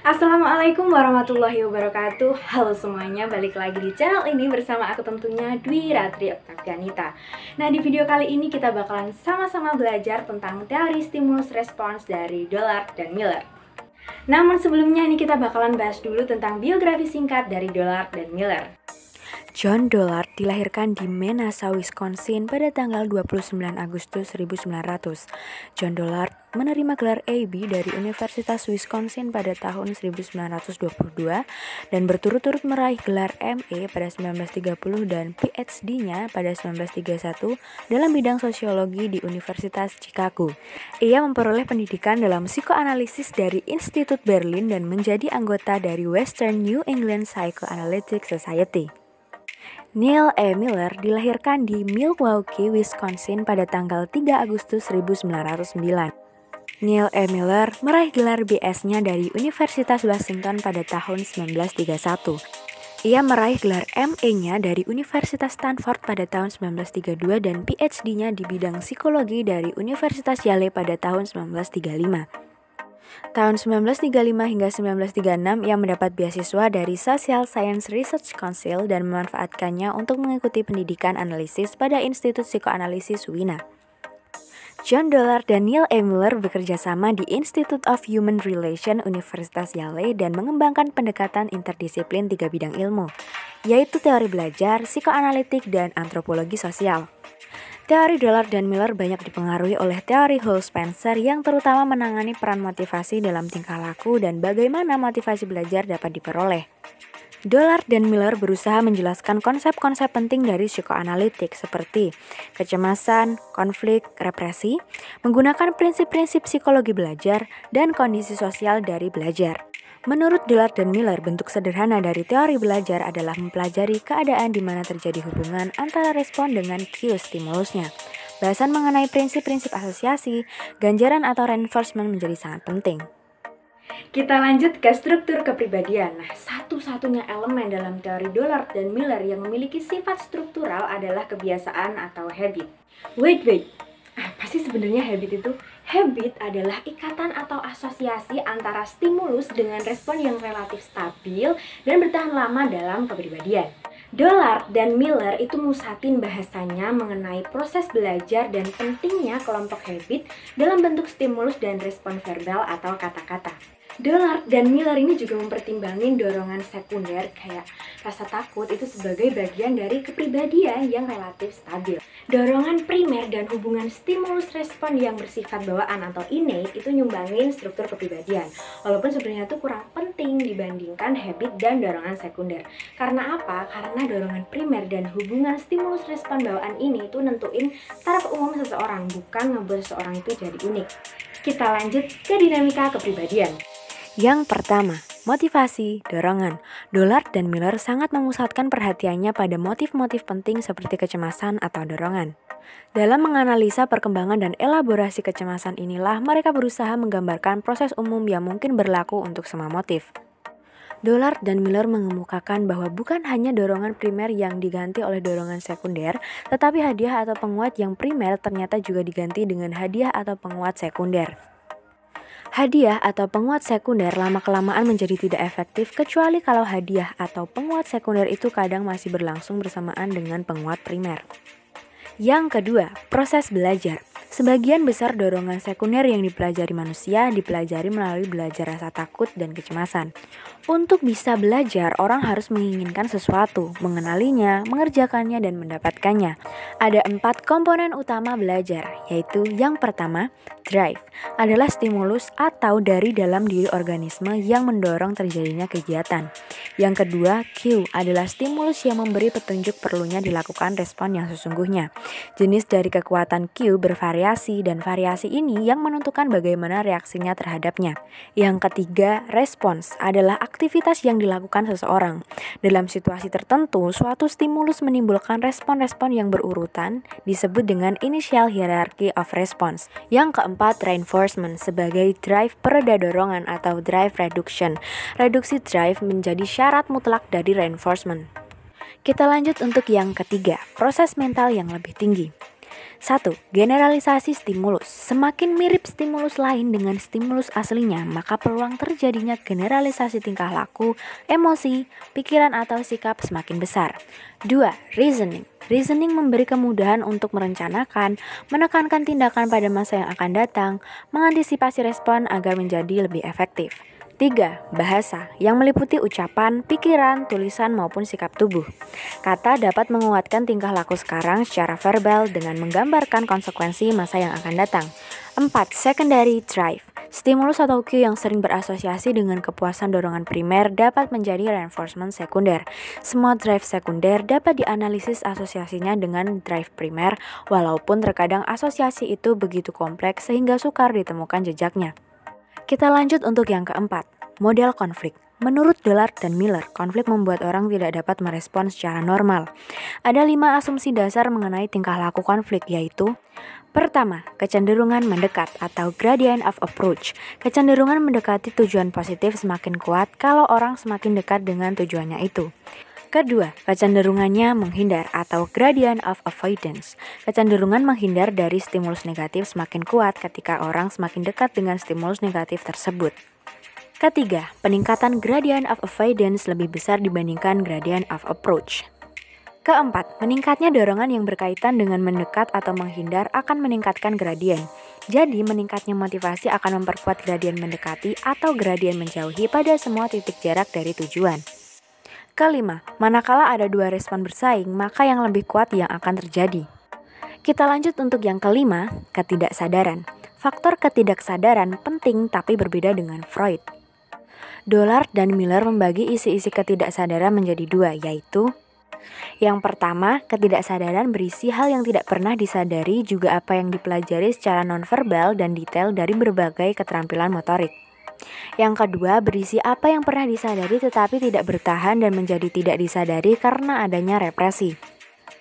Assalamualaikum warahmatullahi wabarakatuh Halo semuanya, balik lagi di channel ini bersama aku tentunya Dwi Ratri Oktavianita Nah di video kali ini kita bakalan sama-sama belajar tentang teori stimulus respons dari Dollard dan Miller Namun sebelumnya ini kita bakalan bahas dulu tentang biografi singkat dari Dollard dan Miller John Dollard dilahirkan di Menasa, Wisconsin pada tanggal 29 Agustus 1900. John Dollard menerima gelar AB dari Universitas Wisconsin pada tahun 1922 dan berturut-turut meraih gelar MA e pada 1930 dan PhD-nya pada 1931 dalam bidang sosiologi di Universitas Chicago. Ia memperoleh pendidikan dalam psikoanalisis dari Institut Berlin dan menjadi anggota dari Western New England Psychoanalytic Society. Neil E. Miller dilahirkan di Milwaukee, Wisconsin pada tanggal 3 Agustus 1909. Neil E. Miller meraih gelar BS-nya dari Universitas Washington pada tahun 1931. Ia meraih gelar MA-nya dari Universitas Stanford pada tahun 1932 dan PhD-nya di bidang psikologi dari Universitas Yale pada tahun 1935. Tahun 1935 hingga 1936 ia mendapat beasiswa dari Social Science Research Council dan memanfaatkannya untuk mengikuti pendidikan analisis pada Institut Psikoanalisis Wina. John Dollar dan Neil A. Miller bekerja sama di Institute of Human Relations Universitas Yale dan mengembangkan pendekatan interdisiplin tiga bidang ilmu, yaitu teori belajar, psikoanalitik, dan antropologi sosial. Teori Dollar dan Miller banyak dipengaruhi oleh teori Hull Spencer yang terutama menangani peran motivasi dalam tingkah laku dan bagaimana motivasi belajar dapat diperoleh. Dollar dan Miller berusaha menjelaskan konsep-konsep penting dari psikoanalitik seperti kecemasan, konflik, represi, menggunakan prinsip-prinsip psikologi belajar, dan kondisi sosial dari belajar. Menurut Dillard dan Miller, bentuk sederhana dari teori belajar adalah mempelajari keadaan di mana terjadi hubungan antara respon dengan cue stimulusnya. Bahasan mengenai prinsip-prinsip asosiasi, ganjaran atau reinforcement menjadi sangat penting. Kita lanjut ke struktur kepribadian. Nah, satu-satunya elemen dalam teori Dollard dan Miller yang memiliki sifat struktural adalah kebiasaan atau habit. Wait, wait. Apa sih sebenarnya habit itu? Habit adalah ikatan atau asosiasi antara stimulus dengan respon yang relatif stabil dan bertahan lama dalam kepribadian. Dollard dan Miller itu musatin bahasanya mengenai proses belajar dan pentingnya kelompok habit dalam bentuk stimulus dan respon verbal atau kata-kata. Dollard dan Miller ini juga mempertimbangin dorongan sekunder kayak rasa takut itu sebagai bagian dari kepribadian yang relatif stabil. Dorongan primer dan hubungan stimulus respon yang bersifat bawaan atau innate itu nyumbangin struktur kepribadian. Walaupun sebenarnya itu kurang penting dibandingkan habit dan dorongan sekunder. Karena apa? Karena dorongan primer dan hubungan stimulus respon bawaan ini itu nentuin taraf umum seseorang, bukan ngebuat seseorang itu jadi unik. Kita lanjut ke dinamika kepribadian. Yang pertama, motivasi, dorongan. Dolar dan Miller sangat memusatkan perhatiannya pada motif-motif penting seperti kecemasan atau dorongan. Dalam menganalisa perkembangan dan elaborasi kecemasan inilah mereka berusaha menggambarkan proses umum yang mungkin berlaku untuk semua motif. Dolar dan Miller mengemukakan bahwa bukan hanya dorongan primer yang diganti oleh dorongan sekunder, tetapi hadiah atau penguat yang primer ternyata juga diganti dengan hadiah atau penguat sekunder. Hadiah atau penguat sekunder lama-kelamaan menjadi tidak efektif kecuali kalau hadiah atau penguat sekunder itu kadang masih berlangsung bersamaan dengan penguat primer. Yang kedua, proses belajar. Sebagian besar dorongan sekunder yang dipelajari manusia dipelajari melalui belajar rasa takut dan kecemasan. Untuk bisa belajar, orang harus menginginkan sesuatu, mengenalinya, mengerjakannya, dan mendapatkannya. Ada empat komponen utama belajar, yaitu yang pertama, drive, adalah stimulus atau dari dalam diri organisme yang mendorong terjadinya kegiatan. Yang kedua, cue, adalah stimulus yang memberi petunjuk perlunya dilakukan respon yang sesungguhnya. Jenis dari kekuatan cue bervariasi variasi dan variasi ini yang menentukan bagaimana reaksinya terhadapnya. Yang ketiga, respons adalah aktivitas yang dilakukan seseorang. Dalam situasi tertentu, suatu stimulus menimbulkan respon-respon yang berurutan disebut dengan initial hierarchy of response. Yang keempat, reinforcement sebagai drive pereda dorongan atau drive reduction. Reduksi drive menjadi syarat mutlak dari reinforcement. Kita lanjut untuk yang ketiga, proses mental yang lebih tinggi. 1. Generalisasi stimulus. Semakin mirip stimulus lain dengan stimulus aslinya, maka peluang terjadinya generalisasi tingkah laku, emosi, pikiran atau sikap semakin besar. 2. Reasoning. Reasoning memberi kemudahan untuk merencanakan, menekankan tindakan pada masa yang akan datang, mengantisipasi respon agar menjadi lebih efektif. Tiga, bahasa yang meliputi ucapan, pikiran, tulisan maupun sikap tubuh. Kata dapat menguatkan tingkah laku sekarang secara verbal dengan menggambarkan konsekuensi masa yang akan datang. Empat, secondary drive. Stimulus atau cue yang sering berasosiasi dengan kepuasan dorongan primer dapat menjadi reinforcement sekunder. Semua drive sekunder dapat dianalisis asosiasinya dengan drive primer, walaupun terkadang asosiasi itu begitu kompleks sehingga sukar ditemukan jejaknya. Kita lanjut untuk yang keempat, Model konflik. Menurut Dillard dan Miller, konflik membuat orang tidak dapat merespon secara normal. Ada lima asumsi dasar mengenai tingkah laku konflik, yaitu Pertama, kecenderungan mendekat atau gradient of approach. Kecenderungan mendekati tujuan positif semakin kuat kalau orang semakin dekat dengan tujuannya itu. Kedua, kecenderungannya menghindar atau gradient of avoidance. Kecenderungan menghindar dari stimulus negatif semakin kuat ketika orang semakin dekat dengan stimulus negatif tersebut. Ketiga, peningkatan gradient of avoidance lebih besar dibandingkan gradient of approach. Keempat, meningkatnya dorongan yang berkaitan dengan mendekat atau menghindar akan meningkatkan gradien. Jadi, meningkatnya motivasi akan memperkuat gradien mendekati atau gradien menjauhi pada semua titik jarak dari tujuan. Kelima, manakala ada dua respon bersaing, maka yang lebih kuat yang akan terjadi. Kita lanjut untuk yang kelima, ketidaksadaran. Faktor ketidaksadaran penting tapi berbeda dengan Freud. Dollar dan Miller membagi isi-isi ketidaksadaran menjadi dua, yaitu yang pertama, ketidaksadaran berisi hal yang tidak pernah disadari juga apa yang dipelajari secara nonverbal dan detail dari berbagai keterampilan motorik. Yang kedua, berisi apa yang pernah disadari tetapi tidak bertahan dan menjadi tidak disadari karena adanya represi.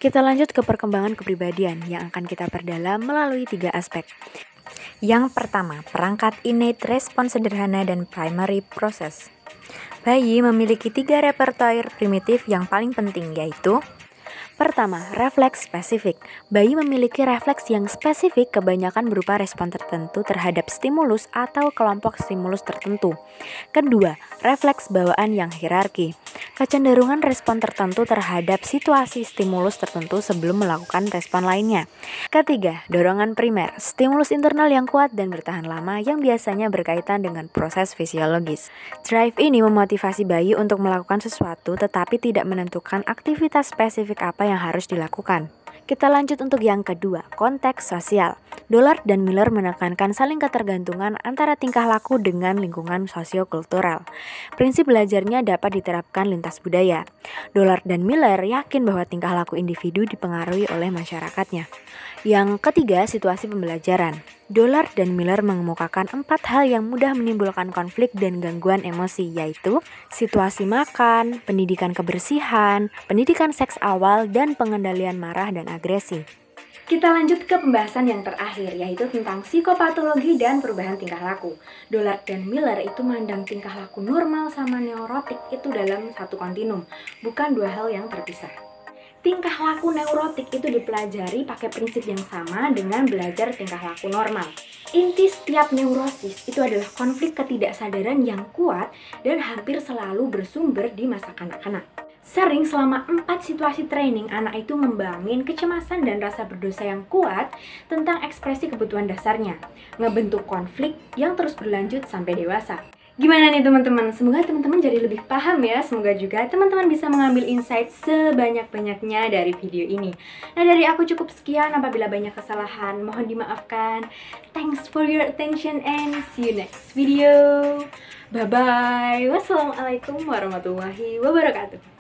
Kita lanjut ke perkembangan kepribadian yang akan kita perdalam melalui tiga aspek. Yang pertama, perangkat innate respon sederhana dan primary process. Bayi memiliki tiga repertoire primitif yang paling penting yaitu Pertama, refleks spesifik. Bayi memiliki refleks yang spesifik kebanyakan berupa respon tertentu terhadap stimulus atau kelompok stimulus tertentu. Kedua, refleks bawaan yang hierarki. Kecenderungan respon tertentu terhadap situasi stimulus tertentu sebelum melakukan respon lainnya. Ketiga, dorongan primer. Stimulus internal yang kuat dan bertahan lama yang biasanya berkaitan dengan proses fisiologis. Drive ini memotivasi bayi untuk melakukan sesuatu tetapi tidak menentukan aktivitas spesifik apa yang yang harus dilakukan. Kita lanjut untuk yang kedua, konteks sosial. Dolar dan Miller menekankan saling ketergantungan antara tingkah laku dengan lingkungan sosiokultural. Prinsip belajarnya dapat diterapkan lintas budaya. Dolar dan Miller yakin bahwa tingkah laku individu dipengaruhi oleh masyarakatnya. Yang ketiga, situasi pembelajaran. Dolar dan Miller mengemukakan empat hal yang mudah menimbulkan konflik dan gangguan emosi, yaitu situasi makan, pendidikan kebersihan, pendidikan seks awal, dan pengendalian marah dan agresi. Kita lanjut ke pembahasan yang terakhir, yaitu tentang psikopatologi dan perubahan tingkah laku. Dollar dan Miller itu mandang tingkah laku normal sama neurotik itu dalam satu kontinum, bukan dua hal yang terpisah. Tingkah laku neurotik itu dipelajari pakai prinsip yang sama dengan belajar tingkah laku normal. Inti setiap neurosis itu adalah konflik ketidaksadaran yang kuat dan hampir selalu bersumber di masa kanak-kanak. Sering selama empat situasi training, anak itu membangun kecemasan dan rasa berdosa yang kuat tentang ekspresi kebutuhan dasarnya, ngebentuk konflik yang terus berlanjut sampai dewasa. Gimana nih teman-teman? Semoga teman-teman jadi lebih paham ya. Semoga juga teman-teman bisa mengambil insight sebanyak-banyaknya dari video ini. Nah dari aku cukup sekian apabila banyak kesalahan. Mohon dimaafkan. Thanks for your attention and see you next video. Bye-bye. Wassalamualaikum warahmatullahi wabarakatuh.